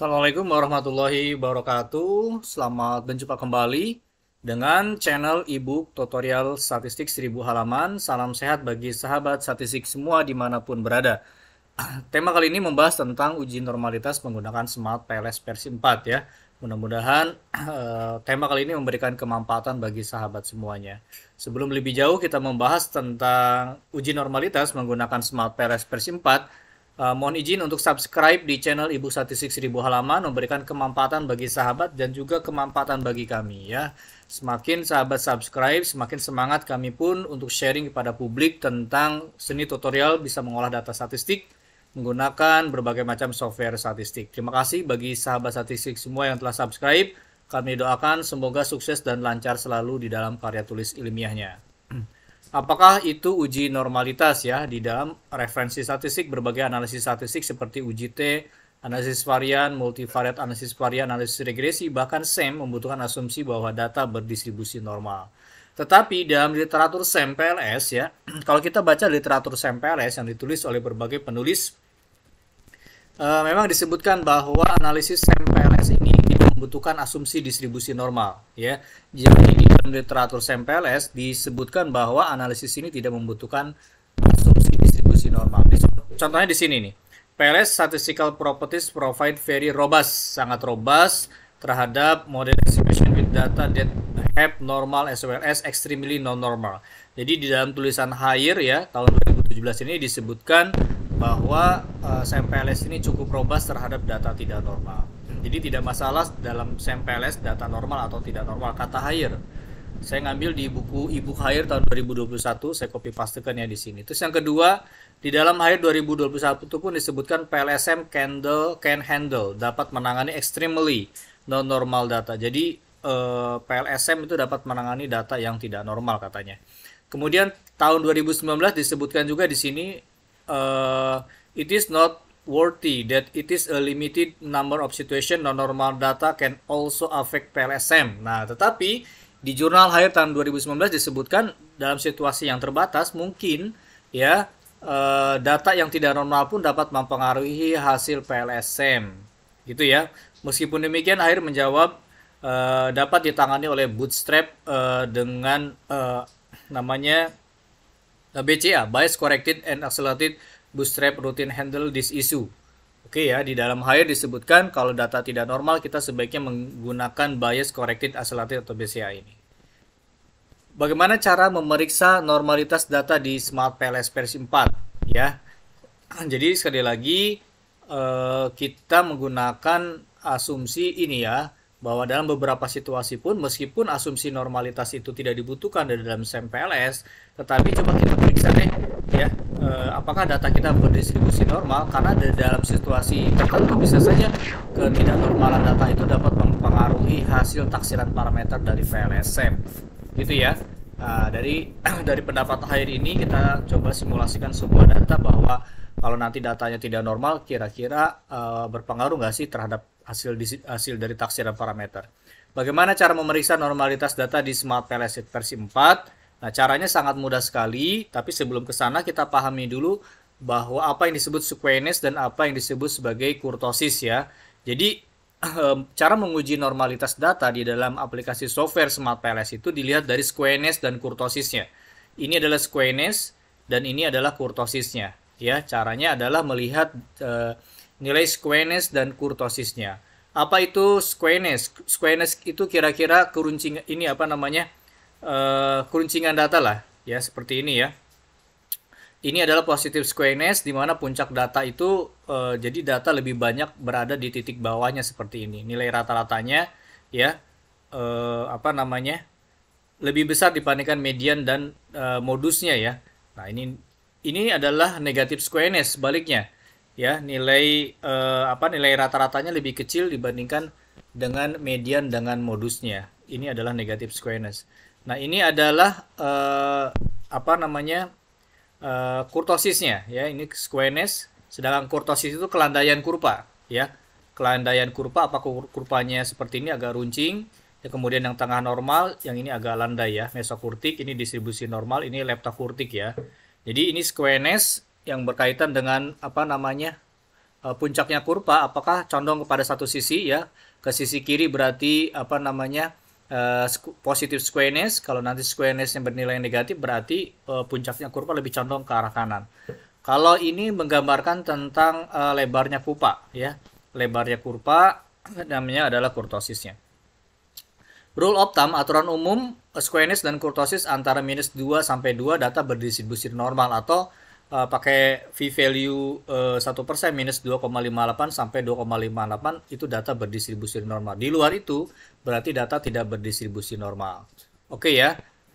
Assalamualaikum warahmatullahi wabarakatuh. Selamat berjumpa kembali dengan channel ebook tutorial statistik 1000 halaman. Salam sehat bagi sahabat statistik semua dimanapun berada. Tema kali ini membahas tentang uji normalitas menggunakan Smart PLS versi 4 ya. Mudah-mudahan eh, tema kali ini memberikan kemampatan bagi sahabat semuanya. Sebelum lebih jauh kita membahas tentang uji normalitas menggunakan Smart PLS versi 4, Uh, mohon izin untuk subscribe di channel Ibu Statistik Seribu Halaman memberikan kemampatan bagi sahabat dan juga kemampatan bagi kami ya. Semakin sahabat subscribe, semakin semangat kami pun untuk sharing kepada publik tentang seni tutorial bisa mengolah data statistik menggunakan berbagai macam software statistik. Terima kasih bagi sahabat statistik semua yang telah subscribe. Kami doakan semoga sukses dan lancar selalu di dalam karya tulis ilmiahnya. Apakah itu uji normalitas ya di dalam referensi statistik berbagai analisis statistik seperti uji t, analisis varian, multivariat analisis varian, analisis regresi, bahkan SEM membutuhkan asumsi bahwa data berdistribusi normal. Tetapi dalam literatur SEM PLS ya, kalau kita baca literatur SEM PLS yang ditulis oleh berbagai penulis, e, memang disebutkan bahwa analisis SEM PLS ini tidak membutuhkan asumsi distribusi normal ya. Jadi dalam literatur SMPLS disebutkan bahwa analisis ini tidak membutuhkan asumsi distribusi normal. Contohnya di sini nih. PLS statistical properties provide very robust, sangat robust terhadap model estimation with data that have normal as well as extremely non-normal. Jadi di dalam tulisan Higher ya tahun 2017 ini disebutkan bahwa uh, eh, SMPLS ini cukup robust terhadap data tidak normal. Jadi tidak masalah dalam SMPLS data normal atau tidak normal kata higher saya ngambil di buku Ibu Hair tahun 2021, saya copy pastekan ya di sini. Terus yang kedua, di dalam Hair 2021 itu pun disebutkan PLSM candle can handle dapat menangani extremely non normal data. Jadi eh, PLSM itu dapat menangani data yang tidak normal katanya. Kemudian tahun 2019 disebutkan juga di sini eh, it is not worthy that it is a limited number of situation non normal data can also affect PLSM. Nah, tetapi di jurnal akhir tahun 2019 disebutkan dalam situasi yang terbatas mungkin ya eh, data yang tidak normal pun dapat mempengaruhi hasil PLSM gitu ya meskipun demikian akhir menjawab eh, dapat ditangani oleh bootstrap eh, dengan eh, namanya BCA bias corrected and accelerated bootstrap routine handle this issue Oke ya, di dalam Hire disebutkan kalau data tidak normal kita sebaiknya menggunakan bias corrected isolated atau BCA ini. Bagaimana cara memeriksa normalitas data di Smart PLS versi 4 ya? Jadi sekali lagi eh, kita menggunakan asumsi ini ya bahwa dalam beberapa situasi pun meskipun asumsi normalitas itu tidak dibutuhkan dari dalam SEM PLS, tetapi coba kita periksa deh ya eh, apakah data kita berdistribusi normal karena di dalam situasi tertentu bisa saja ketidaknormalan data itu dapat mempengaruhi hasil taksiran parameter dari VLSM gitu ya eh, dari dari pendapat akhir ini kita coba simulasikan sebuah data bahwa kalau nanti datanya tidak normal kira-kira eh, berpengaruh nggak sih terhadap hasil hasil dari taksiran parameter bagaimana cara memeriksa normalitas data di Smart VLSM versi 4 Nah, caranya sangat mudah sekali, tapi sebelum ke sana kita pahami dulu bahwa apa yang disebut sequenes dan apa yang disebut sebagai kurtosis ya. Jadi cara menguji normalitas data di dalam aplikasi software Smart PLS itu dilihat dari sequenes dan kurtosisnya. Ini adalah sequenes dan ini adalah kurtosisnya. Ya, caranya adalah melihat uh, nilai sequenes dan kurtosisnya. Apa itu sequenes? Sequenes itu kira-kira keruncing ini apa namanya? uh, eh, keruncingan data lah ya seperti ini ya. Ini adalah positif squareness di mana puncak data itu uh, jadi data lebih banyak berada di titik bawahnya seperti ini. Nilai rata-ratanya ya uh, apa namanya? lebih besar dibandingkan median dan uh, modusnya ya. Nah, ini ini adalah negatif squareness baliknya Ya, nilai uh, apa nilai rata-ratanya lebih kecil dibandingkan dengan median dengan modusnya. Ini adalah negatif squareness. Nah, ini adalah eh, apa namanya? eh, kurtosisnya ya. Ini squamous, sedangkan kurtosis itu kelandaian kurpa, ya. Kelandaian kurpa apa kurvanya seperti ini agak runcing, ya kemudian yang tengah normal, yang ini agak landai ya. Mesokurtik ini distribusi normal, ini leptokurtik ya. Jadi ini squamous yang berkaitan dengan apa namanya? Eh, puncaknya kurpa apakah condong kepada satu sisi ya ke sisi kiri berarti apa namanya Eh, uh, positif squareness. kalau nanti squareness yang bernilai negatif berarti uh, puncaknya kurva lebih condong ke arah kanan kalau ini menggambarkan tentang uh, lebarnya pupa ya lebarnya kurva namanya adalah kurtosisnya Rule of thumb, aturan umum, squareness dan kurtosis antara minus 2 sampai dua data berdistribusi normal atau uh, pakai V value eh, satu persen minus 2,58 sampai 2,58 itu data berdistribusi normal. Di luar itu berarti data tidak berdistribusi normal. Oke okay ya,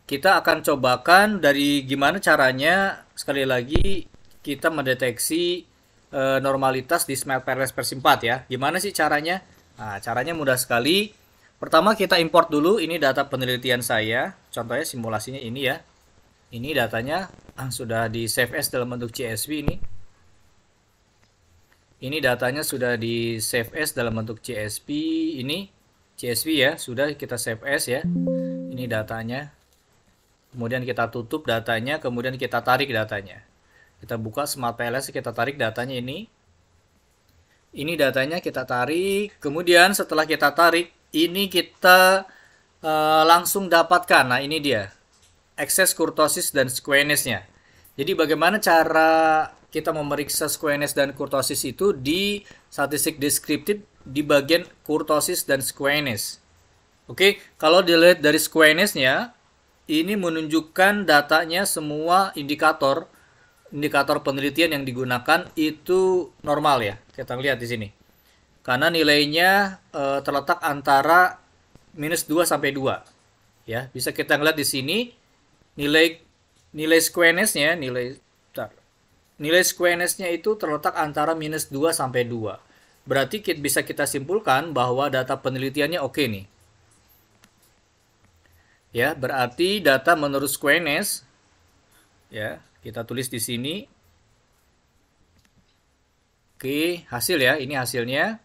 kita akan cobakan dari gimana caranya sekali lagi kita mendeteksi uh, normalitas di Smart Parallels Versi ya. Gimana sih caranya? Nah, caranya mudah sekali. Pertama kita import dulu ini data penelitian saya. Contohnya simulasinya ini ya. Ini datanya Ah, sudah di save as dalam bentuk CSV ini. Ini datanya sudah di save as dalam bentuk CSV ini. CSV ya, sudah kita save as ya. Ini datanya. Kemudian kita tutup datanya, kemudian kita tarik datanya. Kita buka Smart PLS, kita tarik datanya ini. Ini datanya kita tarik, kemudian setelah kita tarik, ini kita uh, langsung dapatkan. Nah, ini dia ekses kurtosis dan squamesnya. Jadi bagaimana cara kita memeriksa squamous dan kurtosis itu di statistik deskriptif di bagian kurtosis dan squamous. Oke, kalau dilihat dari squamousnya, ini menunjukkan datanya semua indikator indikator penelitian yang digunakan itu normal ya. Kita lihat di sini. Karena nilainya e, terletak antara minus 2 sampai 2. Ya, bisa kita lihat di sini Nilai nilai squareness-nya, nilai bentar, nilai squareness-nya itu terletak antara minus 2 sampai 2. Berarti kita, bisa kita simpulkan bahwa data penelitiannya oke okay nih. Ya, berarti data menurut squareness, ya, kita tulis di sini. Oke, hasil ya, ini hasilnya.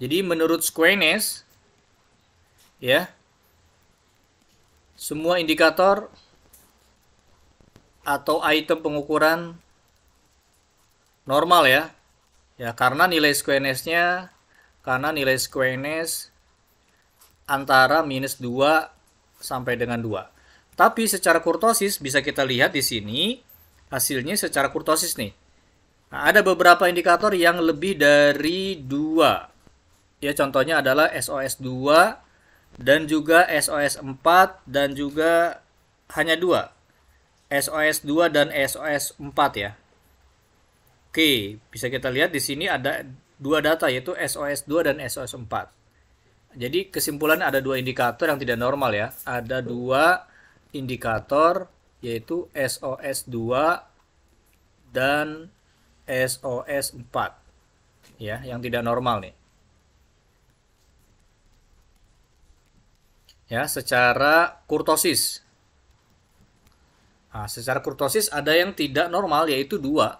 Jadi menurut squareness, ya, semua indikator atau item pengukuran normal ya. Ya, karena nilai squareness-nya karena nilai squareness antara minus 2 sampai dengan 2. Tapi secara kurtosis bisa kita lihat di sini hasilnya secara kurtosis nih. Nah, ada beberapa indikator yang lebih dari dua. Ya, contohnya adalah SOS 2 dan juga SOS 4 dan juga hanya dua SOS 2 dan SOS 4 ya. Oke, bisa kita lihat di sini ada dua data yaitu SOS 2 dan SOS 4. Jadi kesimpulan ada dua indikator yang tidak normal ya. Ada dua indikator yaitu SOS 2 dan SOS 4 ya yang tidak normal nih. ya secara kurtosis. Nah, secara kurtosis ada yang tidak normal yaitu dua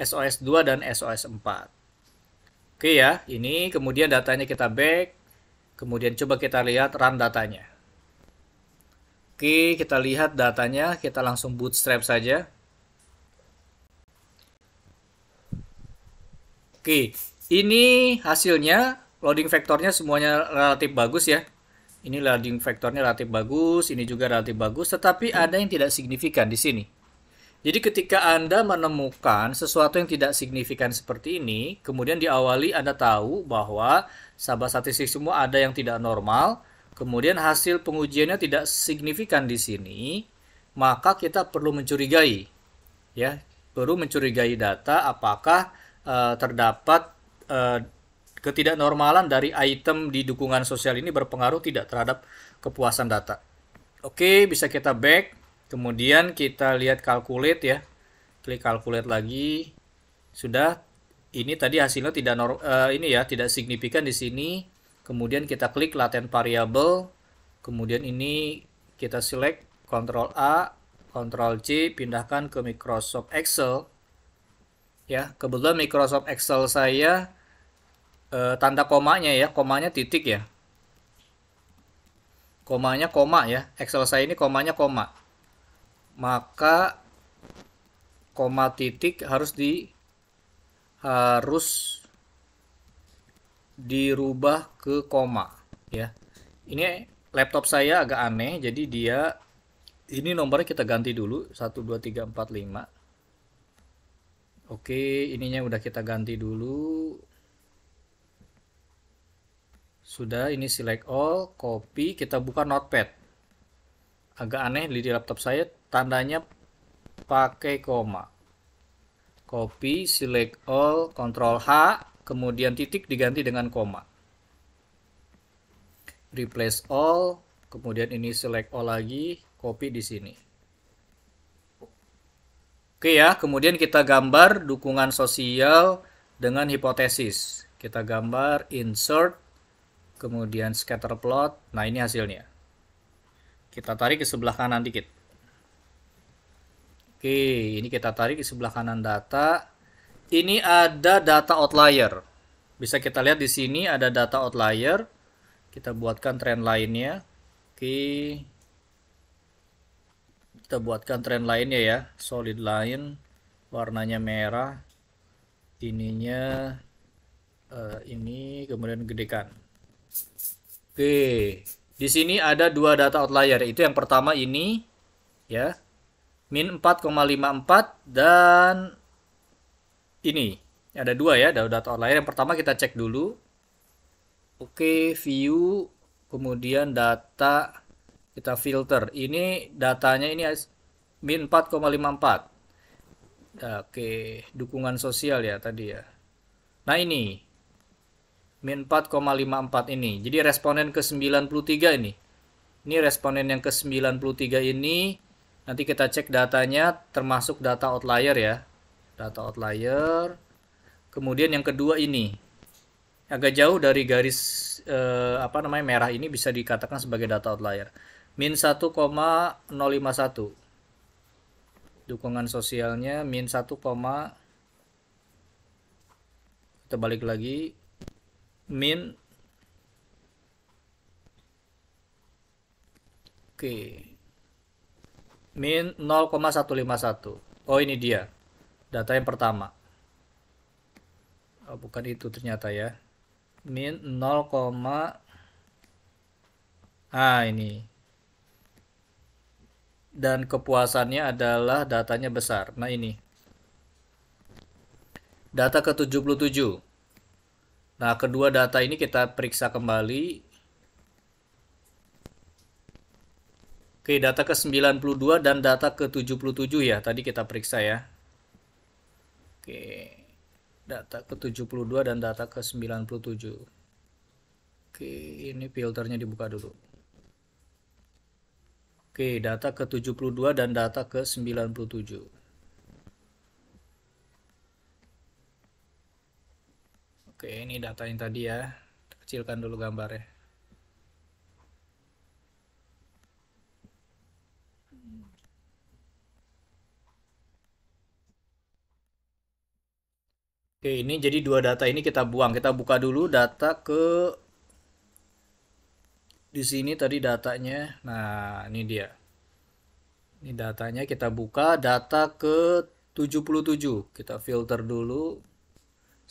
SOS 2 dan SOS 4. Oke ya, ini kemudian datanya kita back, kemudian coba kita lihat run datanya. Oke, kita lihat datanya, kita langsung bootstrap saja. Oke, ini hasilnya loading vektornya semuanya relatif bagus ya. Ini loading faktornya relatif bagus, ini juga relatif bagus, tetapi hmm. ada yang tidak signifikan di sini. Jadi ketika Anda menemukan sesuatu yang tidak signifikan seperti ini, kemudian diawali Anda tahu bahwa sahabat statistik semua ada yang tidak normal, kemudian hasil pengujiannya tidak signifikan di sini, maka kita perlu mencurigai. Ya, perlu mencurigai data apakah uh, terdapat uh, ketidaknormalan dari item di dukungan sosial ini berpengaruh tidak terhadap kepuasan data. Oke, bisa kita back. Kemudian kita lihat calculate ya. Klik calculate lagi. Sudah ini tadi hasilnya tidak nor, uh, ini ya, tidak signifikan di sini. Kemudian kita klik latent variable. Kemudian ini kita select Ctrl A, Ctrl C, pindahkan ke Microsoft Excel. Ya, kebetulan Microsoft Excel saya uh, tanda komanya ya, komanya titik ya. Komanya koma ya, Excel saya ini komanya koma. Maka koma titik harus di harus dirubah ke koma ya. Ini laptop saya agak aneh jadi dia ini nomornya kita ganti dulu 1 2 3 4 5 Oke, ininya udah kita ganti dulu. Sudah, ini select all, copy, kita buka notepad. Agak aneh di laptop saya, tandanya pakai koma. Copy, select all, control H, kemudian titik diganti dengan koma. Replace all, kemudian ini select all lagi, copy di sini. Oke ya, kemudian kita gambar dukungan sosial dengan hipotesis. Kita gambar insert kemudian scatter plot. Nah, ini hasilnya. Kita tarik ke sebelah kanan dikit. Oke, ini kita tarik ke sebelah kanan data. Ini ada data outlier. Bisa kita lihat di sini ada data outlier. Kita buatkan trend lainnya. Oke. Kita buatkan trend lainnya ya. Solid line warnanya merah. Ininya uh, ini kemudian gedekan. Oke, di sini ada dua data outlier, Itu yang pertama ini ya. Min 4,54 dan ini. Ada dua ya, ada data outlier. Yang pertama kita cek dulu. Oke, view kemudian data kita filter. Ini datanya ini min 4,54. Oke, dukungan sosial ya tadi ya. Nah, ini min 4,54 ini. Jadi responden ke-93 ini. Ini responden yang ke-93 ini. Nanti kita cek datanya termasuk data outlier ya. Data outlier. Kemudian yang kedua ini. Agak jauh dari garis eh, apa namanya merah ini bisa dikatakan sebagai data outlier. Min 1,051. Dukungan sosialnya min 1, kita balik lagi min Oke. Min 0,151. Oh, ini dia. Data yang pertama. Oh, bukan itu ternyata ya. Min 0, Ah, ini. Dan kepuasannya adalah datanya besar. Nah, ini. Data ke-77. Nah, kedua data ini kita periksa kembali. Oke, data ke-92 dan data ke-77 ya. Tadi kita periksa ya. Oke. Data ke-72 dan data ke-97. Oke, ini filternya dibuka dulu. Oke, data ke-72 dan data ke-97. Oke, ini data yang tadi ya. Kecilkan dulu gambarnya. Oke, ini jadi dua data ini kita buang. Kita buka dulu data ke di sini tadi datanya. Nah, ini dia. Ini datanya kita buka data ke 77. Kita filter dulu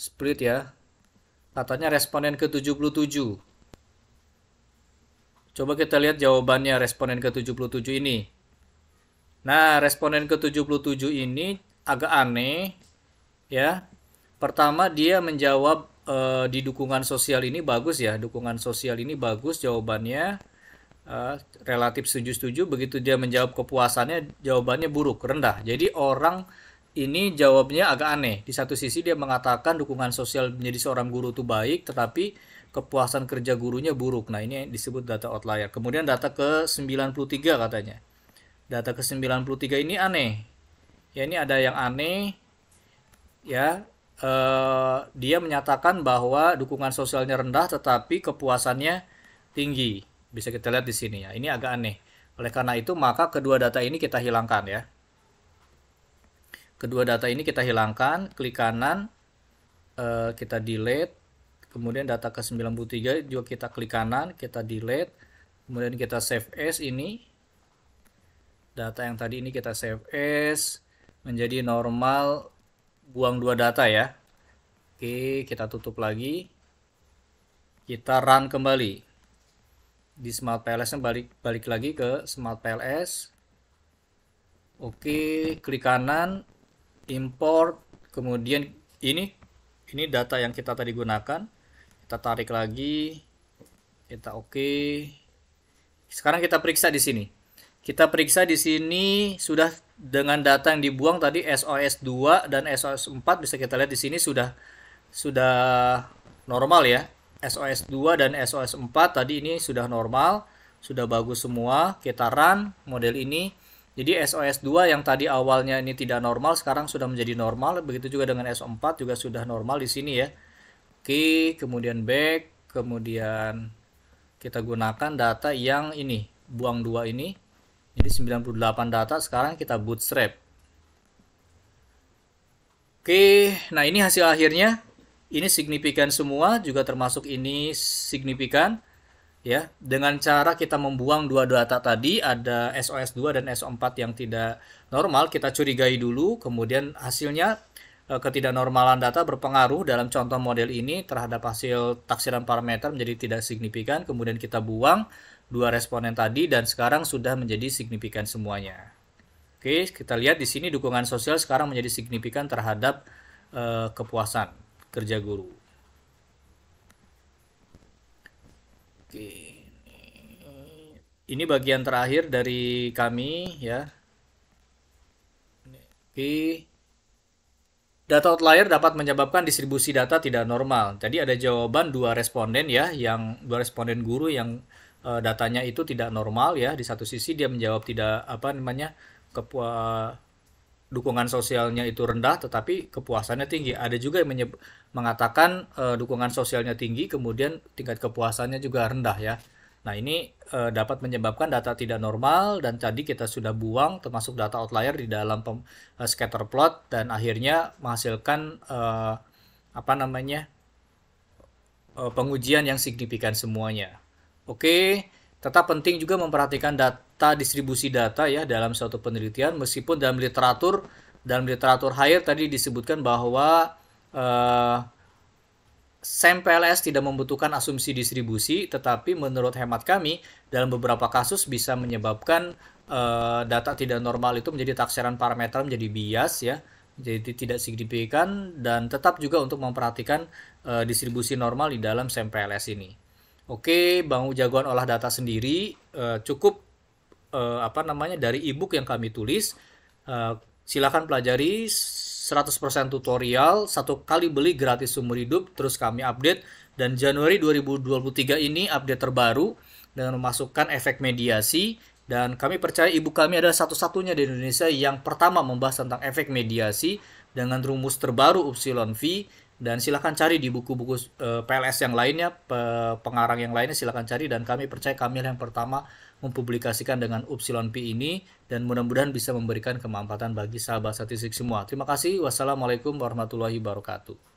split ya. Katanya responden ke-77. Coba kita lihat jawabannya responden ke-77 ini. Nah, responden ke-77 ini agak aneh ya. Pertama dia menjawab e, di dukungan sosial ini bagus ya. Dukungan sosial ini bagus jawabannya. E, relatif setuju-setuju begitu dia menjawab kepuasannya jawabannya buruk, rendah. Jadi orang ini jawabnya agak aneh. Di satu sisi dia mengatakan dukungan sosial menjadi seorang guru itu baik, tetapi kepuasan kerja gurunya buruk. Nah, ini disebut data outlier. Kemudian data ke 93 katanya. Data ke 93 ini aneh. Ya, ini ada yang aneh. Ya, eh, dia menyatakan bahwa dukungan sosialnya rendah tetapi kepuasannya tinggi. Bisa kita lihat di sini ya. Ini agak aneh. Oleh karena itu, maka kedua data ini kita hilangkan ya. Kedua data ini kita hilangkan, klik kanan, uh, kita delete, kemudian data ke 93 juga kita klik kanan, kita delete, kemudian kita save as ini, data yang tadi ini kita save as, menjadi normal, buang dua data ya. Oke, kita tutup lagi, kita run kembali. Di Smart PLS-nya balik, balik lagi ke Smart PLS, Oke, klik kanan, import, kemudian ini ini data yang kita tadi gunakan. Kita tarik lagi. Kita oke. Okay. Sekarang kita periksa di sini. Kita periksa di sini sudah dengan data yang dibuang tadi SOS 2 dan SOS 4 bisa kita lihat di sini sudah sudah normal ya. SOS 2 dan SOS 4 tadi ini sudah normal, sudah bagus semua. Kita run model ini. Jadi SOS2 yang tadi awalnya ini tidak normal sekarang sudah menjadi normal, begitu juga dengan s 4 juga sudah normal di sini ya. Oke, kemudian back, kemudian kita gunakan data yang ini, buang dua ini. Jadi 98 data sekarang kita bootstrap. Oke, nah ini hasil akhirnya. Ini signifikan semua, juga termasuk ini signifikan ya dengan cara kita membuang dua data tadi ada SOS2 dan SO4 yang tidak normal kita curigai dulu kemudian hasilnya eh, ketidaknormalan data berpengaruh dalam contoh model ini terhadap hasil taksiran parameter menjadi tidak signifikan kemudian kita buang dua responden tadi dan sekarang sudah menjadi signifikan semuanya oke kita lihat di sini dukungan sosial sekarang menjadi signifikan terhadap uh, kepuasan kerja guru Oke. Ini bagian terakhir dari kami ya. Oke. Data outlier dapat menyebabkan distribusi data tidak normal. Jadi ada jawaban dua responden ya, yang dua responden guru yang e, datanya itu tidak normal ya. Di satu sisi dia menjawab tidak apa namanya kepu dukungan sosialnya itu rendah tetapi kepuasannya tinggi. Ada juga yang menyeb- mengatakan e, dukungan sosialnya tinggi kemudian tingkat kepuasannya juga rendah ya. Nah, ini e, dapat menyebabkan data tidak normal dan tadi kita sudah buang termasuk data outlier di dalam pem, eh, scatter plot dan akhirnya menghasilkan e, apa namanya? E, pengujian yang signifikan semuanya. Oke. Okay. Tetap penting juga memperhatikan data distribusi data ya dalam suatu penelitian meskipun dalam literatur dalam literatur higher tadi disebutkan bahwa eh, sampel PLS tidak membutuhkan asumsi distribusi, tetapi menurut hemat kami dalam beberapa kasus bisa menyebabkan eh, data tidak normal itu menjadi taksiran parameter menjadi bias ya, jadi tidak signifikan dan tetap juga untuk memperhatikan eh, distribusi normal di dalam sampel PLS ini. Oke, Bangun Jagoan olah data sendiri uh, cukup uh, apa namanya dari ebook yang kami tulis. Uh, silakan pelajari 100% tutorial, satu kali beli gratis seumur hidup, terus kami update. Dan Januari 2023 ini update terbaru dengan memasukkan efek mediasi. Dan kami percaya ibu kami adalah satu-satunya di Indonesia yang pertama membahas tentang efek mediasi dengan rumus terbaru Upsilon V dan silahkan cari di buku-buku eh, PLS yang lainnya, pe pengarang yang lainnya silahkan cari dan kami percaya kami yang pertama mempublikasikan dengan Upsilon P ini dan mudah-mudahan bisa memberikan kemampatan bagi sahabat statistik semua. Terima kasih. Wassalamualaikum warahmatullahi wabarakatuh.